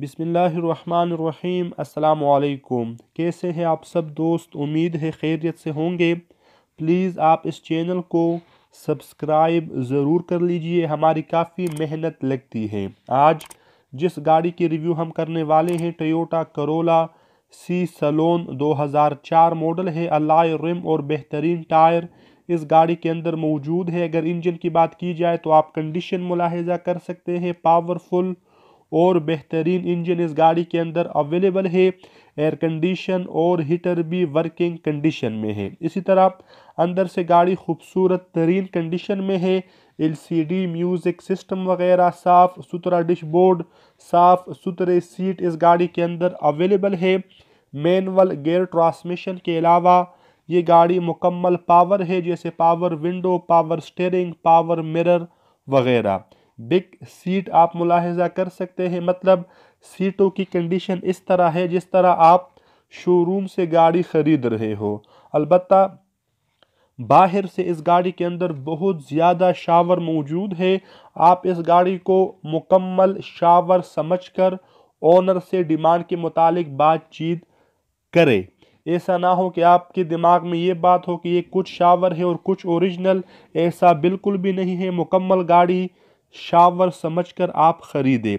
बिसमीम् अल्लाम कैसे हैं आप सब दोस्त उम्मीद है खैरियत से होंगे प्लीज़ आप इस चैनल को सब्सक्राइब ज़रूर कर लीजिए हमारी काफ़ी मेहनत लगती है आज जिस गाड़ी की रिव्यू हम करने वाले हैं Toyota Corolla C saloon 2004 model है अलाय रिम और बेहतरीन टायर इस गाड़ी के अंदर मौजूद है अगर इंजन की बात की जाए तो आप कंडीशन मुलाहजा कर सकते हैं पावरफुल और बेहतरीन इंजन इस गाड़ी के अंदर अवेलेबल है एयर कंडीशन और हीटर भी वर्किंग कंडीशन में है इसी तरह अंदर से गाड़ी खूबसूरत तरीन कंडीशन में है एलसीडी म्यूज़िक सिस्टम वगैरह साफ़ सुथरा डिशबोर्ड साफ़ सुथरे सीट इस गाड़ी के अंदर अवेलेबल है मैनुअल गेयर ट्रांसमिशन के अलावा ये गाड़ी मुकम्मल पावर है जैसे power window power steering power mirror वगैरह बिग सीट आप मुलाहजा कर सकते हैं मतलब सीटों की कंडीशन इस तरह है जिस तरह आप शोरूम से गाड़ी ख़रीद रहे हो अलबत् बाहर से इस गाड़ी के अंदर बहुत ज़्यादा शावर मौजूद है आप इस गाड़ी को मुकम्मल शावर समझकर ओनर से डिमांड के मुतालिक बातचीत करें ऐसा ना हो कि आपके दिमाग में ये बात हो कि ये कुछ शावर है और कुछ ओरिजिनल ऐसा बिल्कुल भी नहीं है मुकम्मल गाड़ी शावर समझकर आप ख़रीदें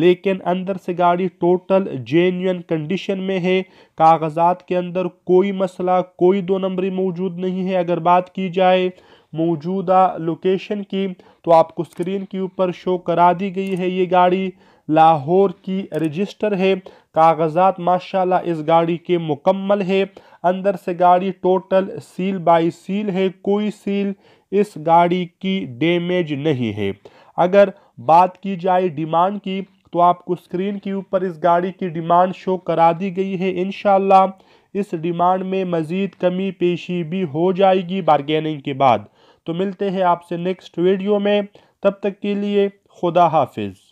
लेकिन अंदर से गाड़ी टोटल जेन्यून कंडीशन में है कागजात के अंदर कोई मसला कोई दो नंबरी मौजूद नहीं है अगर बात की जाए मौजूदा लोकेशन की तो आपको स्क्रीन के ऊपर शो करा दी गई है ये गाड़ी लाहौर की रजिस्टर है कागजात माशाल्लाह इस गाड़ी के मुकम्मल है अंदर से गाड़ी टोटल सील बाई सील है कोई सील इस गाड़ी की डैमेज नहीं है अगर बात की जाए डिमांड की तो आपको स्क्रीन के ऊपर इस गाड़ी की डिमांड शो करा दी गई है इन इस डिमांड में मज़ीद कमी पेशी भी हो जाएगी बारगेनिंग के बाद तो मिलते हैं आपसे नेक्स्ट वीडियो में तब तक के लिए खुदा हाफिज़